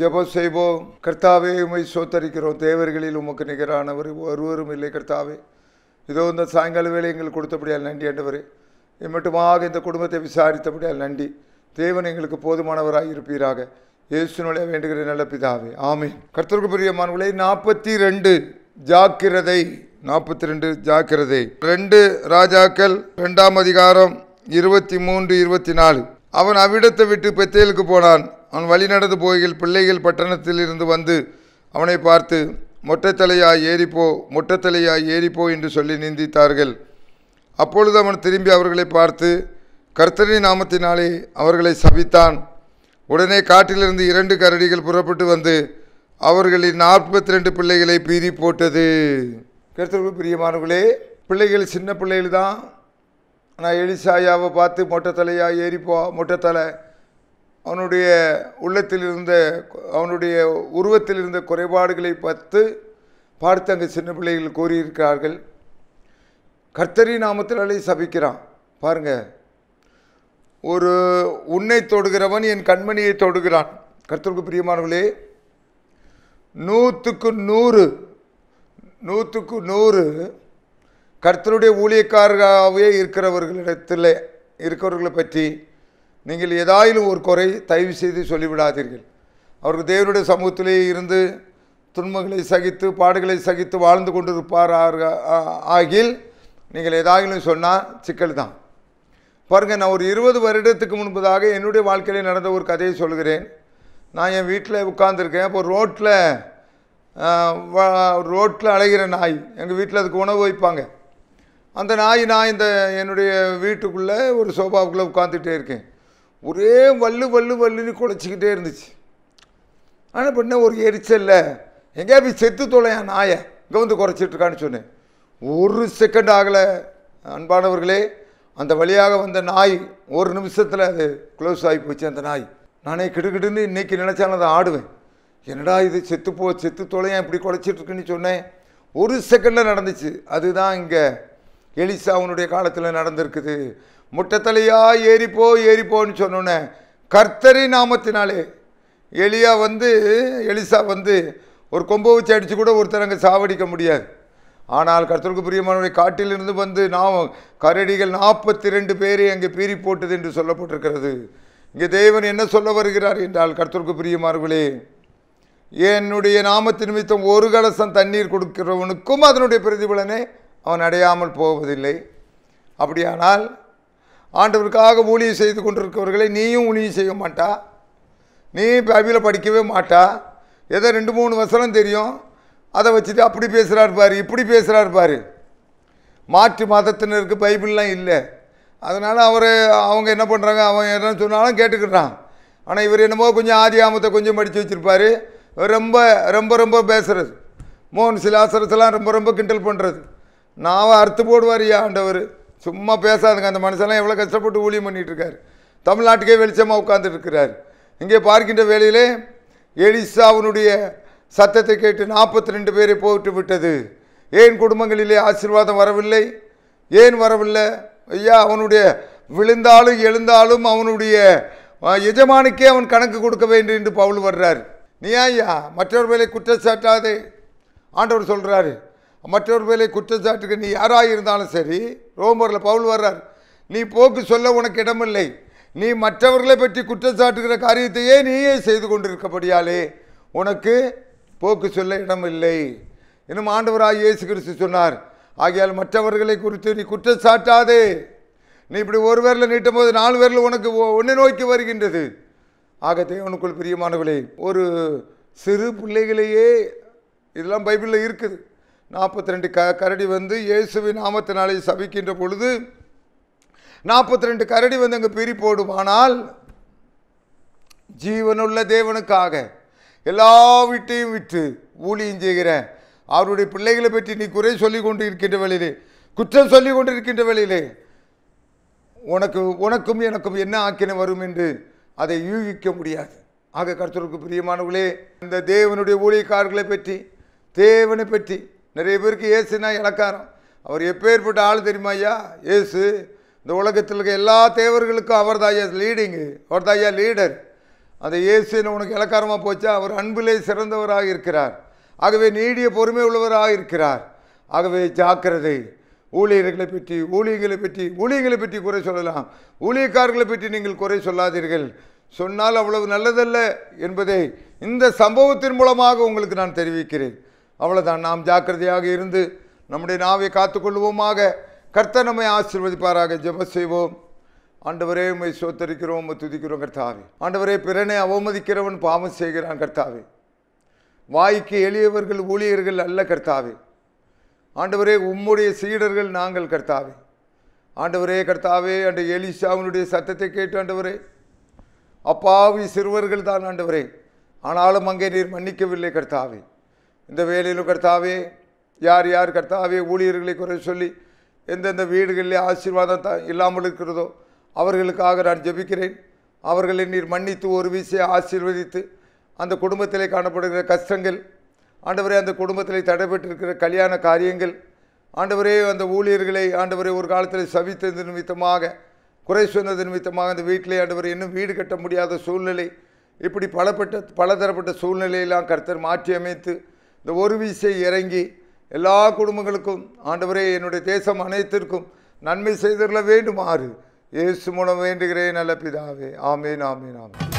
ஜபம் செய்வோம் கர்த்தாவே உமை சோத்தரிக்கிறோம் தேவர்களில் உமக்கு நிகரானவர் ஒருவரும் இல்லை கர்த்தாவே இதோ இந்த சாயங்கால வேலை எங்களுக்கு கொடுத்தபடியால் நன்றி ஆண்டவர் மட்டுமாக இந்த குடும்பத்தை விசாரித்தபடியால் நன்றி தேவன் எங்களுக்கு போதுமானவராக இருப்பீராக இயேசுனுடைய வேண்டுகிற நல்ல பிதாவே ஆமே கர்த்தருக்கு பிரியமானவர்களே நாற்பத்தி ரெண்டு ஜாக்கிரதை நாற்பத்தி ரெண்டு ஜாக்கிரதை ரெண்டு ராஜாக்கள் ரெண்டாம் அதிகாரம் இருபத்தி மூன்று இருபத்தி நாலு அவன் அவ்விடத்தை விட்டு பெத்தேலுக்கு போனான் அவன் வழி நடந்து போய்கள் பிள்ளைகள் பட்டணத்தில் இருந்து வந்து அவனை பார்த்து மொட்டைத்தலையாய் ஏறிப்போ மொட்டைத்தலையாய் ஏறிப்போ என்று சொல்லி நிந்தித்தார்கள் அப்பொழுது அவன் திரும்பி அவர்களை பார்த்து கர்த்தரின் நாமத்தினாலே அவர்களை சபித்தான் உடனே காட்டிலிருந்து இரண்டு கரடிகள் புறப்பட்டு வந்து அவர்களின் நாற்பத்தி ரெண்டு பிள்ளைகளை பீறி போட்டது கருத்தருக்கு பிரியமானவர்களே பிள்ளைகள் சின்ன பிள்ளைகள் தான் ஆனால் எலிசாயாவை பார்த்து மொட்டைத்தலையாக ஏறிப்போ மொட்டைத்தலை அவனுடைய உள்ளத்தில் இருந்த அவனுடைய உருவத்தில் இருந்த குறைபாடுகளை பார்த்து பார்த்து அங்கே சின்ன பிள்ளைகள் கூறியிருக்கிறார்கள் கர்த்தரி நாமத்தினாலே சபிக்கிறான் பாருங்கள் ஒரு உன்னை தொடுகிறவன் என் கண்மணியை தொடுகிறான் கர்த்தருக்கு பிரியமானவர்களே நூற்றுக்கு நூறு நூற்றுக்கு நூறு கர்த்தருடைய ஊழியக்காரராகவே இருக்கிறவர்களிடத்தில் இருக்கிறவர்களை பற்றி நீங்கள் ஏதாயிலும் ஒரு குறை தயவு செய்து சொல்லிவிடாதீர்கள் அவர்கள் தேவனுடைய சமூகத்திலே இருந்து துன்பங்களை சகித்து பாடுகளை சகித்து வாழ்ந்து கொண்டிருப்பார் ஆகில் நீங்கள் ஏதாயிலும் சொன்னால் சிக்கல் தான் பாருங்கள் நான் ஒரு இருபது வருடத்துக்கு முன்பதாக என்னுடைய வாழ்க்கையில் நடந்த ஒரு கதையை சொல்கிறேன் நான் என் வீட்டில் உட்காந்துருக்கேன் இப்போ ரோட்டில் ரோட்டில் அலைகிற நாய் எங்கள் வீட்டில் அதுக்கு உணவு வைப்பாங்க அந்த நாய் நான் இந்த என்னுடைய வீட்டுக்குள்ளே ஒரு சோபாவுக்குள்ளே உட்காந்துட்டே இருக்கேன் ஒரே வல்லு வல்லு வல்லுன்னு குழைச்சிக்கிட்டே இருந்துச்சு ஆனால் பண்ண ஒரு எரிச்சல்ல எங்கேயா போய் செத்து தொலையா நாயை இங்கே வந்து குறைச்சிட்ருக்கான்னு சொன்னேன் ஒரு செகண்ட் ஆகலை அன்பானவர்களே அந்த வழியாக வந்த நாய் ஒரு நிமிஷத்தில் அது க்ளோஸ் ஆகி போச்சு அந்த நாய் நானே கிடுக்கிடுன்னு இன்றைக்கி நினச்சாலும் அதை ஆடுவேன் என்னடா இது செத்து போ செத்து தொலையன் இப்படி குறைச்சிட்ருக்குன்னு சொன்னேன் ஒரு செகண்டில் நடந்துச்சு அதுதான் இங்கே எலிசா அவனுடைய காலத்தில் நடந்திருக்குது முட்டத்தலையா ஏறிப்போ ஏறிப்போன்னு சொன்னோன்னே கர்த்தரி நாமத்தினாலே எலியா வந்து எலிசா வந்து ஒரு கொம்பு வச்சு அடித்து கூட ஒருத்தர் அங்கே சாவடிக்க முடியாது ஆனால் கர்த்தருக்கு பிரியமானவரை காட்டிலிருந்து வந்து நாம் கரடிகள் நாற்பத்தி ரெண்டு பேரை அங்கே பீறி போட்டது என்று சொல்லப்பட்டிருக்கிறது இங்கே தேவன் என்ன சொல்ல வருகிறார் என்றால் கர்த்தருக்கு பிரியமானவர்களே என்னுடைய நாமத்து நிமித்தம் ஒரு கலசம் தண்ணீர் கொடுக்கிறவனுக்கும் அதனுடைய பிரதிபலனை அவன் அடையாமல் போவதில்லை அப்படியானால் ஆண்டவருக்காக ஊழியம் செய்து கொண்டிருக்கிறவர்களை நீயும் ஊழியம் செய்ய மாட்டா நீ பபியில் படிக்கவே மாட்டா ஏதோ ரெண்டு மூணு வசனம் தெரியும் அதை வச்சுட்டு அப்படி பேசுகிறாரு பாரு இப்படி பேசுகிறாரு பாரு மாற்று மதத்தினருக்கு பைபிள்லாம் இல்லை அதனால் அவர் அவங்க என்ன பண்ணுறாங்க அவன் என்ன சொன்னாலும் கேட்டுக்கிறான் ஆனால் இவர் என்னமோ கொஞ்சம் ஆதி ஆமத்தை கொஞ்சம் படித்து வச்சுருப்பார் ரொம்ப ரொம்ப ரொம்ப பேசுகிறது மோகன் சிலாசரத்தெல்லாம் ரொம்ப ரொம்ப கிண்டல் பண்ணுறது நான் அறுத்து போடுவார் ஆண்டவர் சும்மா பேசாதுங்க அந்த மனுஷெல்லாம் எவ்வளோ கஷ்டப்பட்டு ஊழியம் பண்ணிகிட்ருக்காரு தமிழ்நாட்டுக்கே வெளிச்சமாக உட்காந்துட்டுருக்கிறார் இங்கே பார்க்கின்ற வேலையிலே எலிசாவுனுடைய சத்தத்தை கேட்டு நாற்பத்தி ரெண்டு பேரை போட்டு விட்டது ஏன் குடும்பங்களிலே ஆசீர்வாதம் வரவில்லை ஏன் வரவில்லை ஐயா அவனுடைய விழுந்தாலும் எழுந்தாலும் அவனுடைய எஜமானுக்கே அவன் கணக்கு கொடுக்க வேண்டும் என்று பவுல் வர்றார் நீ ஐயா மற்றவர்களை குற்றச்சாட்டாதே ஆண்டவர் சொல்கிறாரு மற்றவர் மேலே குற்றச்சாட்டுக்கு நீ யாராக இருந்தாலும் சரி ரோமரில் பவுல் வர்றார் நீ போக்கு சொல்ல உனக்கு இடமில்லை நீ மற்றவர்களை பற்றி குற்றச்சாட்டுகிற காரியத்தையே நீயே செய்து கொண்டிருக்கப்படியாலே உனக்கு போக்கு சொல்ல இடமில்லை இன்னும் ஆண்டவராக இயேசு கிறிஸ்து சொன்னார் ஆகையால் மற்றவர்களை குறித்து நீ குற்றச்சாட்டாதே நீ இப்படி ஒரு பேரில் நீட்டும் போது நாலு பேரில் உனக்கு ஒன்று நோக்கி வருகின்றது ஆக தேவனுக்குள் பிரியமானவர்களே ஒரு சிறு பிள்ளைகளையே இதெல்லாம் பைபிளில் இருக்குது நாற்பத்தி ரெண்டு க கரடி வந்து இயேசுவின் நாமத்தினாலே சபிக்கின்ற பொழுது நாற்பத்தி ரெண்டு கரடி வந்து அங்கே பிரி போடுமானால் ஜீவனுள்ள தேவனுக்காக எல்லா வீட்டையும் விட்டு ஊழியம் செய்கிற அவருடைய பிள்ளைகளை பற்றி நீ குறை சொல்லி கொண்டு இருக்கின்ற வழியிலே குற்றம் சொல்லி கொண்டு இருக்கின்ற வழியிலே உனக்கு உனக்கும் எனக்கும் என்ன ஆக்கின வரும் என்று அதை யூகிக்க முடியாது ஆக கருத்தருக்கு பிரியமானவர்களே இந்த தேவனுடைய ஊழியக்காரர்களை பற்றி தேவனை பற்றி நிறைய பேருக்கு ஏசுனா இலக்காரம் அவர் எப்பேற்பட்ட ஆள் தெரியுமா ஐயா ஏசு இந்த உலகத்தில் இருக்க எல்லா தேவர்களுக்கும் அவர் தாயா ஐயா லீடிங்கு அவர் தாயா ஐயா லீடர் அந்த இயேசுன்னு உனக்கு இலக்காரமாக போச்சா அவர் அன்பிலே சிறந்தவராக இருக்கிறார் ஆகவே நீடிய பொறுமை உள்ளவராக இருக்கிறார் ஆகவே ஜாக்கிரதை ஊழியர்களை பற்றி ஊழியர்களை பற்றி ஊழியர்களை பற்றி குறை சொல்லலாம் ஊழியக்காரர்களை பற்றி நீங்கள் குறை சொல்லாதீர்கள் சொன்னால் அவ்வளவு நல்லதல்ல என்பதை இந்த சம்பவத்தின் மூலமாக உங்களுக்கு நான் தெரிவிக்கிறேன் அவ்வளோதான் நாம் ஜாக்கிரதையாக இருந்து நம்முடைய நாவை காத்துக்கொள்வோமாக கர்த்த நம்மை ஆசிர்வதிப்பாராக ஜெப செய்வோம் ஆண்டவரே உண்மை சோத்தரிக்கிறோம் துதிக்கிறோம் கர்த்தாவே ஆண்டவரே பிறனை அவமதிக்கிறவன் பாவம் செய்கிறான் கர்த்தாவே வாய்க்கு எளியவர்கள் ஊழியர்கள் அல்ல கர்த்தாவே ஆண்டவரே உம்முடைய சீடர்கள் நாங்கள் கர்த்தாவே ஆண்டவரே கர்த்தாவே அண்ட எலிசாவினுடைய சத்தத்தை கேட்டு ஆண்டவரே அப்பாவி சிறுவர்கள் தான் ஆண்டவரே ஆனாலும் அங்கே நீர் மன்னிக்கவில்லை கர்த்தாவே இந்த வேலையிலும் கர்த்தாவே யார் யார் கர்த்தாவே ஊழியர்களை குறை சொல்லி எந்தெந்த வீடுகளில் ஆசீர்வாதம் த இல்லாமல் இருக்கிறதோ அவர்களுக்காக நான் ஜெபிக்கிறேன் அவர்களை நீர் மன்னித்து ஒரு வீசியை ஆசீர்வதித்து அந்த குடும்பத்திலே காணப்படுகிற கஷ்டங்கள் ஆண்டவரே அந்த குடும்பத்தில் தடைபெற்றிருக்கிற கல்யாண காரியங்கள் ஆண்டவரே அந்த ஊழியர்களை ஆண்டவரே ஒரு காலத்தில் சவித்தது நிமித்தமாக குறை சொன்னது நிமித்தமாக அந்த வீட்டிலே ஆண்டவர் இன்னும் வீடு கட்ட முடியாத சூழ்நிலை இப்படி பலப்பட்ட பலதரப்பட்ட சூழ்நிலையெல்லாம் கர்த்தர் மாற்றி அமைத்து இந்த ஒரு வீசை இறங்கி எல்லா குடும்பங்களுக்கும் ஆண்டவரே என்னுடைய தேசம் அனைத்திற்கும் நன்மை செய்திருக்க வேண்டுமாறு இயேசு மூலம் வேண்டுகிறேன் நல்ல பிதாவே ஆமேன் ஆமேன் ஆமேன்